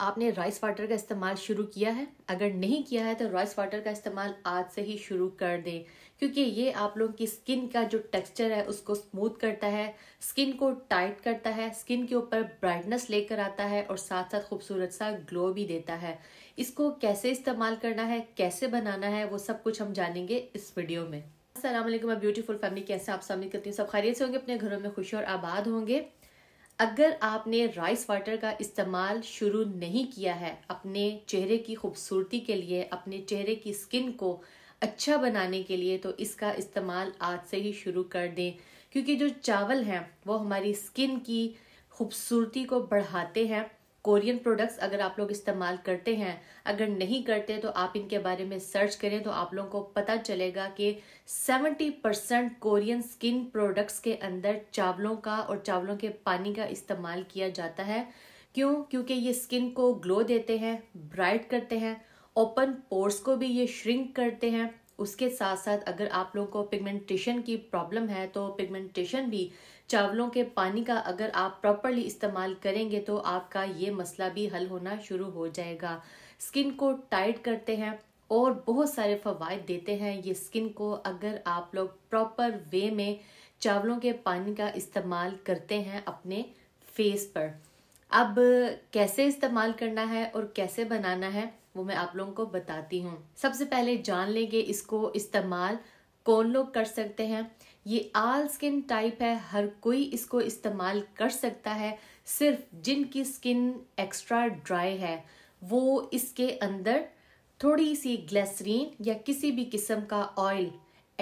आपने rice water का इस्तेमाल शुरू किया है अगर नहीं किया है तो राइस वाटर का इस्तेमाल आज से ही शुरू कर दें क्योंकि ये आप लोगों की स्किन का जो टेक्सचर है उसको स्मूथ करता है स्किन को टाइट करता है स्किन के ऊपर ब्राइटनेस लेकर आता है और साथ साथ खूबसूरत सा ग्लो भी देता है इसको कैसे इस्तेमाल करना है कैसे बनाना है वो सब कुछ हम जानेंगे इस वीडियो में असल ब्यूटीफुल फैमिली कैसे आप सामने करती हूँ सब खैरियत से होंगे अपने घरों में खुश और आबाद होंगे अगर आपने राइस वाटर का इस्तेमाल शुरू नहीं किया है अपने चेहरे की खूबसूरती के लिए अपने चेहरे की स्किन को अच्छा बनाने के लिए तो इसका इस्तेमाल आज से ही शुरू कर दें क्योंकि जो चावल हैं वो हमारी स्किन की खूबसूरती को बढ़ाते हैं कोरियन प्रोडक्ट्स अगर आप लोग इस्तेमाल करते हैं अगर नहीं करते तो आप इनके बारे में सर्च करें तो आप लोगों को पता चलेगा कि 70 परसेंट कोरियन स्किन प्रोडक्ट्स के अंदर चावलों का और चावलों के पानी का इस्तेमाल किया जाता है क्यों क्योंकि ये स्किन को ग्लो देते हैं ब्राइट करते हैं ओपन पोर्स को भी ये श्रिंक करते हैं उसके साथ साथ अगर आप लोगों को पिगमेंटेशन की प्रॉब्लम है तो पिगमेंटेशन भी चावलों के पानी का अगर आप प्रॉपरली इस्तेमाल करेंगे तो आपका ये मसला भी हल होना शुरू हो जाएगा स्किन को टाइट करते हैं और बहुत सारे फवायद देते हैं ये स्किन को अगर आप लोग प्रॉपर वे में चावलों के पानी का इस्तेमाल करते हैं अपने फेस पर अब कैसे इस्तेमाल करना है और कैसे बनाना है वो मैं आप लोगों को बताती हूँ सबसे पहले जान लेंगे इसको इस्तेमाल कौन लोग कर सकते हैं ये आल स्किन टाइप है हर कोई इसको इस्तेमाल कर सकता है सिर्फ जिनकी स्किन एक्स्ट्रा ड्राई है वो इसके अंदर थोड़ी सी ग्लैसरीन या किसी भी किस्म का ऑयल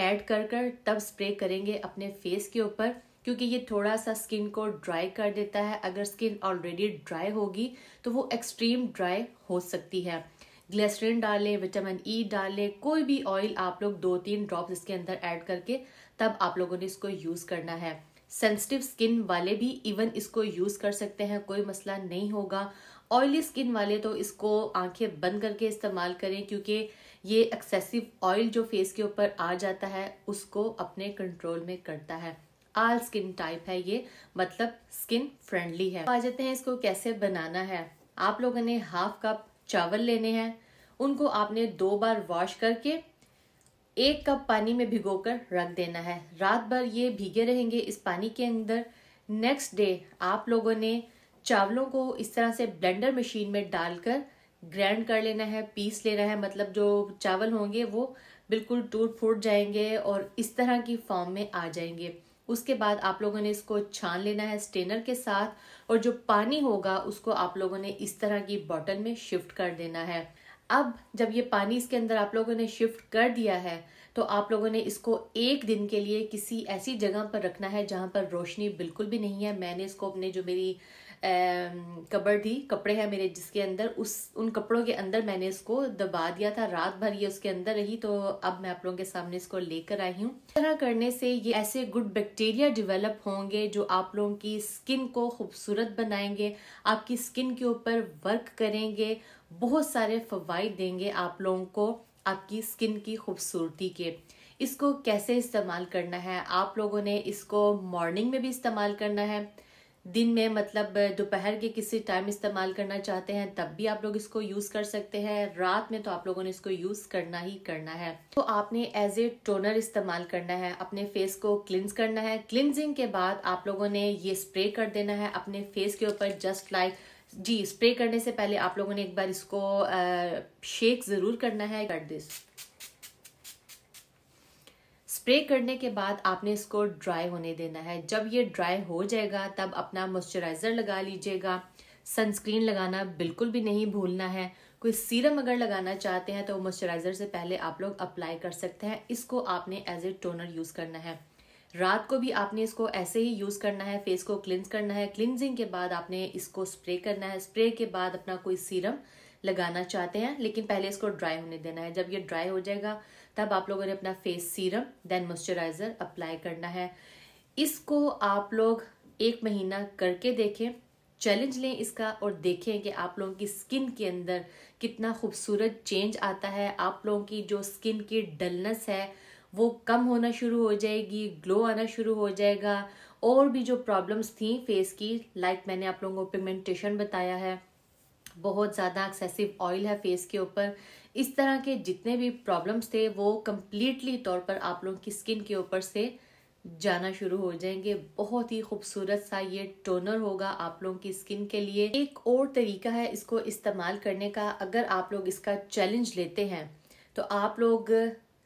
ऐड कर कर तब स्प्रे करेंगे अपने फेस के ऊपर क्योंकि ये थोड़ा सा स्किन को ड्राई कर देता है अगर स्किन ऑलरेडी ड्राई होगी तो वो एक्सट्रीम ड्राई हो सकती है ग्लेसरिन डालें विटामिन ई e डालें कोई भी ऑयल आप लोग दो तीन ड्रॉप्स इसके अंदर ऐड करके तब आप लोगों ने इसको यूज़ करना है सेंसिटिव स्किन वाले भी इवन इसको यूज़ कर सकते हैं कोई मसला नहीं होगा ऑयली स्किन वाले तो इसको आंखें बंद करके इस्तेमाल करें क्योंकि ये एक्सेसिव ऑयल जो फेस के ऊपर आ जाता है उसको अपने कंट्रोल में करता है आल स्किन टाइप है ये मतलब स्किन फ्रेंडली है आ जाते हैं इसको कैसे बनाना है आप लोगों ने हाफ कप चावल लेने हैं उनको आपने दो बार वॉश करके एक कप पानी में भिगोकर रख देना है रात भर ये भीगे रहेंगे इस पानी के अंदर नेक्स्ट डे आप लोगों ने चावलों को इस तरह से ब्लेंडर मशीन में डालकर ग्रैंड कर लेना है पीस लेना है मतलब जो चावल होंगे वो बिल्कुल टूट फूट जाएंगे और इस तरह की फॉर्म में आ जाएंगे उसके बाद आप लोगों ने इसको छान लेना है स्टेनर के साथ और जो पानी होगा उसको आप लोगों ने इस तरह की बॉटल में शिफ्ट कर देना है अब जब ये पानी इसके अंदर आप लोगों ने शिफ्ट कर दिया है तो आप लोगों ने इसको एक दिन के लिए किसी ऐसी जगह पर रखना है जहाँ पर रोशनी बिल्कुल भी नहीं है मैंने इसको अपने जो मेरी कबर थी कपड़े हैं मेरे जिसके अंदर उस उन कपड़ों के अंदर मैंने इसको दबा दिया था रात भर ये उसके अंदर रही तो अब मैं आप लोगों के सामने इसको लेकर आई हूँ इस तरह करने से ये ऐसे गुड बैक्टीरिया डिवेलप होंगे जो आप लोगों की स्किन को खूबसूरत बनाएंगे आपकी स्किन के ऊपर वर्क करेंगे बहुत सारे फवाद देंगे आप लोगों को आपकी स्किन की खूबसूरती के इसको कैसे इस्तेमाल करना है आप लोगों ने इसको मॉर्निंग में भी इस्तेमाल करना है दिन में मतलब दोपहर के किसी टाइम इस्तेमाल करना चाहते हैं तब भी आप लोग इसको यूज़ कर सकते हैं रात में तो आप लोगों ने इसको यूज़ करना ही करना है तो आपने एज ए टोनर इस्तेमाल करना है अपने फेस को क्लिनज करना है क्लिनजिंग के बाद आप लोगों ने ये स्प्रे कर देना है अपने फेस के ऊपर जस्ट लाइक जी स्प्रे करने से पहले आप लोगों ने एक बार इसको शेक ज़रूर करना है कर दिस स्प्रे करने के बाद आपने इसको ड्राई होने देना है जब ये ड्राई हो जाएगा तब अपना मॉइस्चराइज़र लगा लीजिएगा सनस्क्रीन लगाना बिल्कुल भी नहीं भूलना है कोई सीरम अगर लगाना चाहते हैं तो मॉइस्चराइज़र से पहले आप लोग अप्लाई कर सकते हैं इसको आपने एज ए टोनर यूज़ करना है रात को भी आपने इसको ऐसे ही यूज़ करना है फेस को क्लिंज करना है क्लिनजिंग के बाद आपने इसको स्प्रे करना है स्प्रे के बाद अपना कोई सीरम लगाना चाहते हैं लेकिन पहले इसको ड्राई होने देना है जब ये ड्राई हो जाएगा तब आप लोगों ने अपना face serum then moisturiser apply करना है इसको आप लोग एक महीना करके देखें चैलेंज लें इसका और देखें कि आप लोगों की स्किन के अंदर कितना खूबसूरत चेंज आता है आप लोगों की जो स्किन की डलनेस है वो कम होना शुरू हो जाएगी ग्लो आना शुरू हो जाएगा और भी जो प्रॉब्लम्स थी फेस की लाइक like मैंने आप लोगों को पिगमेंटेशन बताया है बहुत ज़्यादा एक्सेसिव ऑयल है फेस के ऊपर इस तरह के जितने भी प्रॉब्लम्स थे वो कम्प्लीटली तौर पर आप लोगों की स्किन के ऊपर से जाना शुरू हो जाएंगे बहुत ही खूबसूरत सा ये टोनर होगा आप लोगों की स्किन के लिए एक और तरीका है इसको इस्तेमाल करने का अगर आप लोग इसका चैलेंज लेते हैं तो आप लोग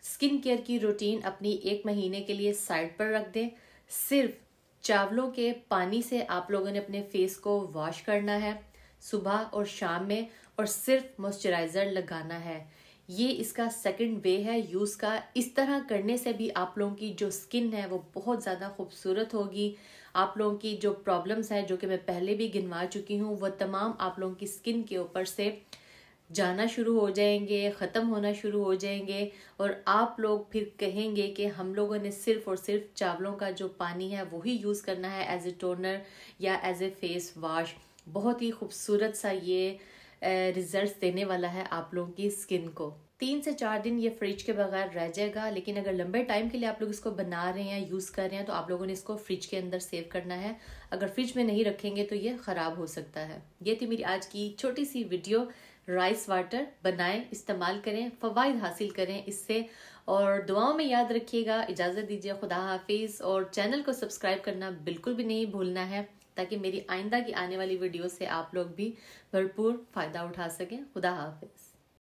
स्किन केयर की रूटीन अपनी एक महीने के लिए साइड पर रख दें सिर्फ चावलों के पानी से आप लोगों ने अपने फेस को वॉश करना है सुबह और शाम में और सिर्फ मॉइस्चराइज़र लगाना है ये इसका सेकंड वे है यूज़ का इस तरह करने से भी आप लोगों की जो स्किन है वो बहुत ज़्यादा खूबसूरत होगी आप लोगों की जो प्रॉब्लम्स हैं जो कि मैं पहले भी गिनवा चुकी हूँ वह तमाम आप लोगों की स्किन के ऊपर से जाना शुरू हो जाएंगे ख़त्म होना शुरू हो जाएंगे और आप लोग फिर कहेंगे कि हम लोगों ने सिर्फ और सिर्फ चावलों का जो पानी है वही यूज़ करना है एज ए टोनर या एज ए फेस वाश बहुत ही खूबसूरत सा ये रिजल्ट्स देने वाला है आप लोगों की स्किन को तीन से चार दिन ये फ्रिज के बगैर रह जाएगा लेकिन अगर लंबे टाइम के लिए आप लोग इसको बना रहे हैं यूज़ कर रहे हैं तो आप लोगों ने इसको फ्रिज के अंदर सेव करना है अगर फ्रिज में नहीं रखेंगे तो ये ख़राब हो सकता है ये थी मेरी आज की छोटी सी वीडियो राइस वाटर बनाएं इस्तेमाल करें फ़वाद हासिल करें इससे और दुआओं में याद रखिएगा इजाज़त दीजिए खुदा हाफिज़ और चैनल को सब्सक्राइब करना बिल्कुल भी नहीं भूलना है ताकि मेरी आइंदा की आने वाली वीडियो से आप लोग भी भरपूर फ़ायदा उठा सकें खुदा हाफिज़